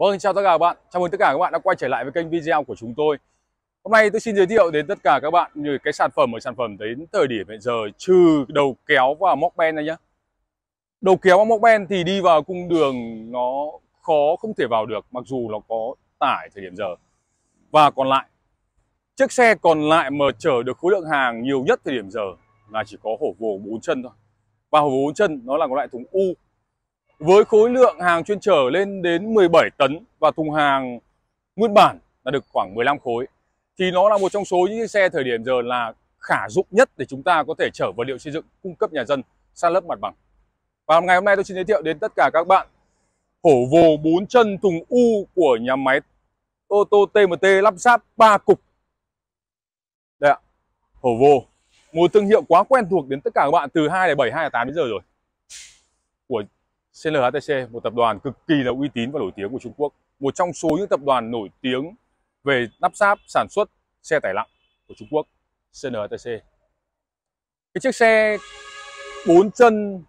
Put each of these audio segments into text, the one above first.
Vâng, chào tất cả các bạn. Chào mừng tất cả các bạn đã quay trở lại với kênh video của chúng tôi. Hôm nay tôi xin giới thiệu đến tất cả các bạn như cái sản phẩm ở sản phẩm đến thời điểm hiện giờ trừ đầu kéo và móc ben này nhá. Đầu kéo và móc ben thì đi vào cung đường nó khó không thể vào được mặc dù nó có tải thời điểm giờ. Và còn lại chiếc xe còn lại mà chở được khối lượng hàng nhiều nhất thời điểm giờ là chỉ có hổ vồ bốn chân thôi. Và hổ vồ bốn chân nó là một loại thùng U với khối lượng hàng chuyên trở lên đến 17 tấn và thùng hàng nguyên bản là được khoảng 15 khối thì nó là một trong số những xe thời điểm giờ là khả dụng nhất để chúng ta có thể chở vật liệu xây dựng cung cấp nhà dân san lấp mặt bằng. Và ngày hôm nay tôi xin giới thiệu đến tất cả các bạn hổ vồ 4 chân thùng U của nhà máy ô tô TMT lắp ráp 3 cục. Đây ạ, hổ vồ. Một thương hiệu quá quen thuộc đến tất cả các bạn từ 2 đến 7, 2 đến 8 đến giờ rồi. Của CLHTC, một tập đoàn cực kỳ là uy tín và nổi tiếng của Trung Quốc, một trong số những tập đoàn nổi tiếng về lắp ráp sản xuất xe tải nặng của Trung Quốc, CLHTC. Cái chiếc xe bốn chân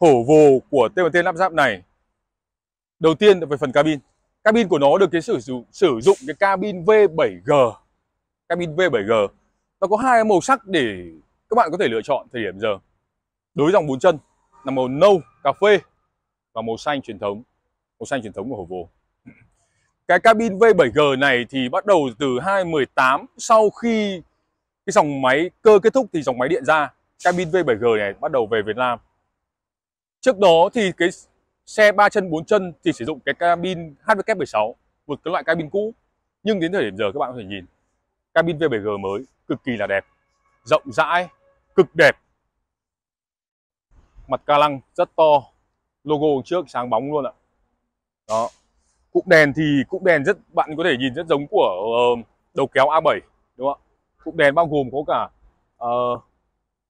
hổ vồ của TNT lắp ráp này, đầu tiên là về phần cabin. Cabin của nó được cái sử dụng sử dụng cái cabin V7G. Cabin V7G nó có hai màu sắc để các bạn có thể lựa chọn thời điểm giờ. Đối dòng bốn chân là màu nâu cà phê và màu xanh truyền thống màu xanh truyền thống của hồ vô cái cabin V7G này thì bắt đầu từ 2018 sau khi cái dòng máy cơ kết thúc thì dòng máy điện ra cabin V7G này bắt đầu về Việt Nam trước đó thì cái xe ba chân bốn chân thì sử dụng cái cabin hwk 16 một cái loại cabin cũ nhưng đến thời điểm giờ các bạn có thể nhìn cabin V7G mới cực kỳ là đẹp rộng rãi cực đẹp mặt ca lăng rất to logo trước sáng bóng luôn ạ đó cụm đèn thì cụm đèn rất bạn có thể nhìn rất giống của uh, đầu kéo A7 đúng không ạ cụm đèn bao gồm có cả uh, ờ,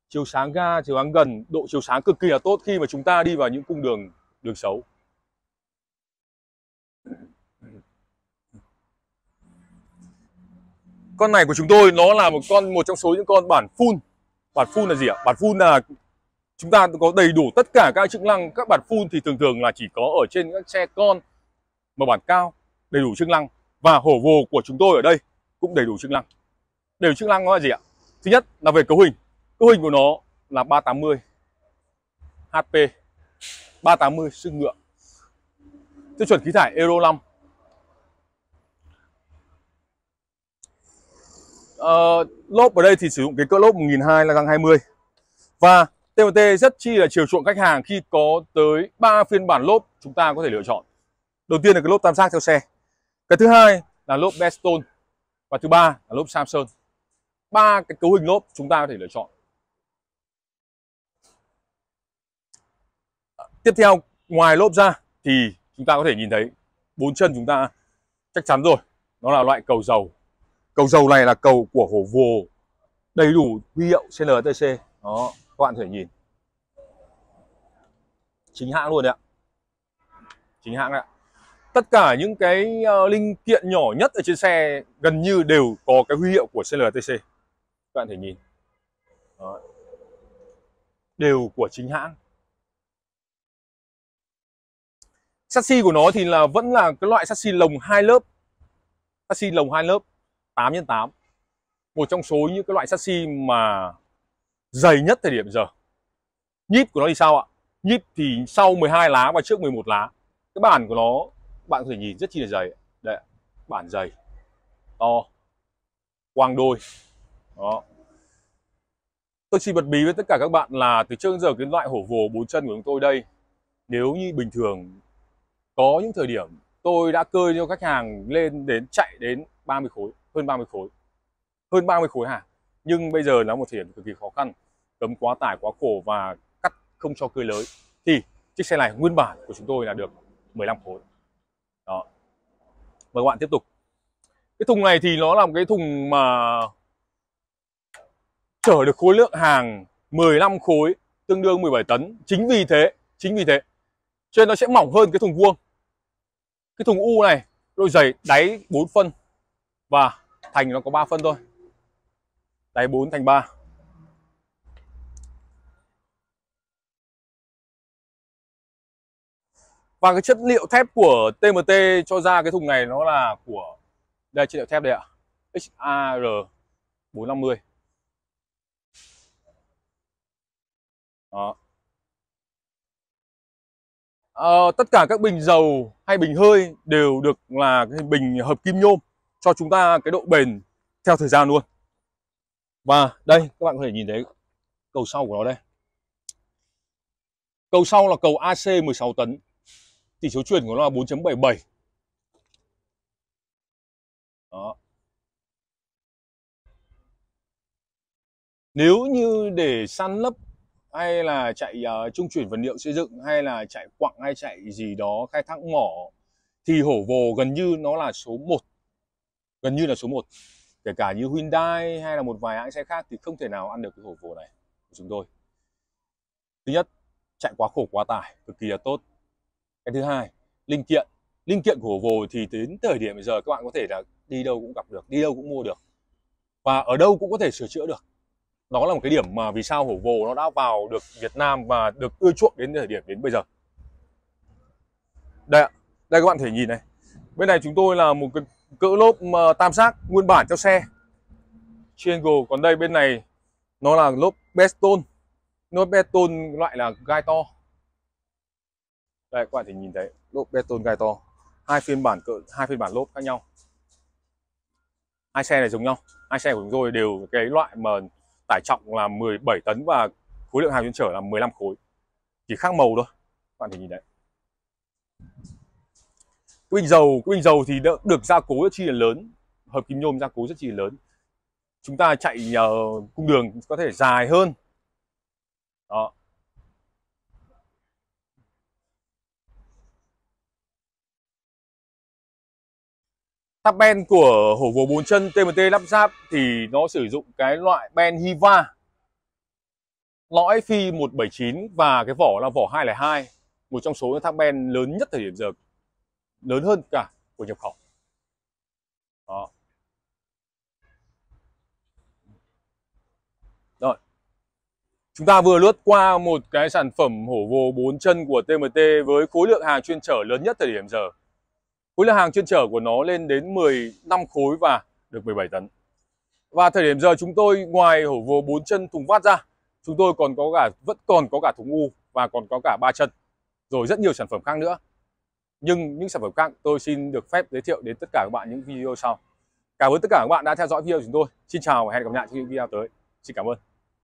chiếu sáng ga chiếu sáng gần độ chiếu sáng cực kỳ là tốt khi mà chúng ta đi vào những cung đường đường xấu con này của chúng tôi nó là một con một trong số những con bản full bản full là gì ạ bản full là chúng ta có đầy đủ tất cả các chức năng các bản full thì thường thường là chỉ có ở trên các xe con mà bản cao đầy đủ chức năng và hổ vồ của chúng tôi ở đây cũng đầy đủ chức năng đầy đủ chức năng nó là gì ạ thứ nhất là về cấu hình cấu hình của nó là 380 HP 380 sức ngựa tiêu chuẩn khí thải Euro 5 Uh, ờ, lốp ở đây thì sử dụng cái cỡ lốp là 1220 và TMT rất chi là chiều chuộng khách hàng khi có tới 3 phiên bản lốp chúng ta có thể lựa chọn. Đầu tiên là cái lốp tam giác theo xe. Cái thứ hai là lốp Bestone và thứ ba là lốp samson. Ba cái cấu hình lốp chúng ta có thể lựa chọn. Tiếp theo, ngoài lốp ra thì chúng ta có thể nhìn thấy bốn chân chúng ta chắc chắn rồi, nó là loại cầu dầu. Cầu dầu này là cầu của hổ vồ đầy đủ huy hiệu CLTC. Đó, các bạn thể nhìn chính hãng luôn đấy ạ chính hãng ạ tất cả những cái ờ, linh kiện nhỏ nhất ở trên xe gần như đều có cái huy hiệu của CLTC các bạn thể nhìn Đó. đều của chính hãng chassis của nó thì là vẫn là cái loại chassis lồng hai lớp chassis lồng hai lớp 8 x 8 một trong số những cái loại chassis mà dày nhất thời điểm giờ nhíp của nó thì sao ạ nhíp thì sau 12 lá và trước 11 lá cái bản của nó bạn có thể nhìn rất chi là dày đấy bản dày to quang đôi đó tôi chỉ bật mí với tất cả các bạn là từ trước đến giờ cái loại hổ vồ bốn chân của chúng tôi đây nếu như bình thường có những thời điểm tôi đã cơi cho khách hàng lên đến chạy đến 30 khối hơn 30 khối hơn 30 khối hàng nhưng bây giờ nó một thời điểm cực kỳ khó khăn cấm quá tải quá khổ và cắt không cho cơi lới thì chiếc xe này nguyên bản của chúng tôi là được 15 khối đó mời các bạn tiếp tục cái thùng này thì nó là một cái thùng mà chở được khối lượng hàng 15 khối tương đương 17 tấn chính vì thế chính vì thế cho nên nó sẽ mỏng hơn cái thùng vuông cái thùng u này đôi giày đáy 4 phân và thành nó có 3 phân thôi tay 4 thành 3 và cái chất liệu thép của TMT cho ra cái thùng này nó là của đây chất liệu thép đây ạ XAR 450 Đó. À, tất cả các bình dầu hay bình hơi đều được là cái bình hợp kim nhôm cho chúng ta cái độ bền theo thời gian luôn và đây các bạn có thể nhìn thấy cầu sau của nó đây cầu sau là cầu AC 16 tấn tỷ số chuyển của nó là 4.77 đó nếu như để săn lấp hay là chạy uh, trung chuyển vật liệu xây dựng hay là chạy quặng hay chạy gì đó khai thác mỏ thì hổ vồ gần như nó là số 1 gần như là số 1 kể cả như Hyundai hay là một vài hãng xe khác thì không thể nào ăn được cái hổ vồ này của chúng tôi thứ nhất chạy quá khổ quá tải cực kỳ là tốt cái thứ hai linh kiện linh kiện của hổ vồ thì đến thời điểm bây giờ các bạn có thể là đi đâu cũng gặp được đi đâu cũng mua được và ở đâu cũng có thể sửa chữa được đó là một cái điểm mà vì sao hổ vồ nó đã vào được Việt Nam và được ưa chuộng đến thời điểm đến bây giờ đây ạ đây các bạn thể nhìn này bên này chúng tôi là một cái cỡ lốp tam giác nguyên bản cho xe triangle còn đây bên này nó là lốp Beston lốp Beston loại là gai to đây các bạn thì nhìn thấy lốp Beston gai to hai phiên bản cỡ hai phiên bản lốp khác nhau hai xe này giống nhau hai xe của chúng tôi đều cái loại mà tải trọng là 17 tấn và khối lượng hàng chuyên trở là 15 khối chỉ khác màu thôi các bạn thì nhìn đấy cái bình dầu cái bình dầu thì đã được gia cố rất chi là lớn hợp kim nhôm gia cố rất chi là lớn chúng ta chạy nhờ cung đường có thể dài hơn đó Tắp ben của hổ vồ bốn chân TMT lắp ráp thì nó sử dụng cái loại ben Hiva lõi phi 179 và cái vỏ là vỏ 202 một trong số những tháp ben lớn nhất thời điểm giờ lớn hơn cả của nhập khẩu đó rồi chúng ta vừa lướt qua một cái sản phẩm hổ vồ bốn chân của TMT với khối lượng hàng chuyên trở lớn nhất thời điểm giờ khối lượng hàng chuyên trở của nó lên đến 15 khối và được 17 tấn và thời điểm giờ chúng tôi ngoài hổ vồ bốn chân thùng vát ra chúng tôi còn có cả vẫn còn có cả thùng u và còn có cả ba chân rồi rất nhiều sản phẩm khác nữa nhưng những sản phẩm khác tôi xin được phép giới thiệu đến tất cả các bạn những video sau cảm ơn tất cả các bạn đã theo dõi video của chúng tôi xin chào và hẹn gặp lại trong những video tới xin cảm ơn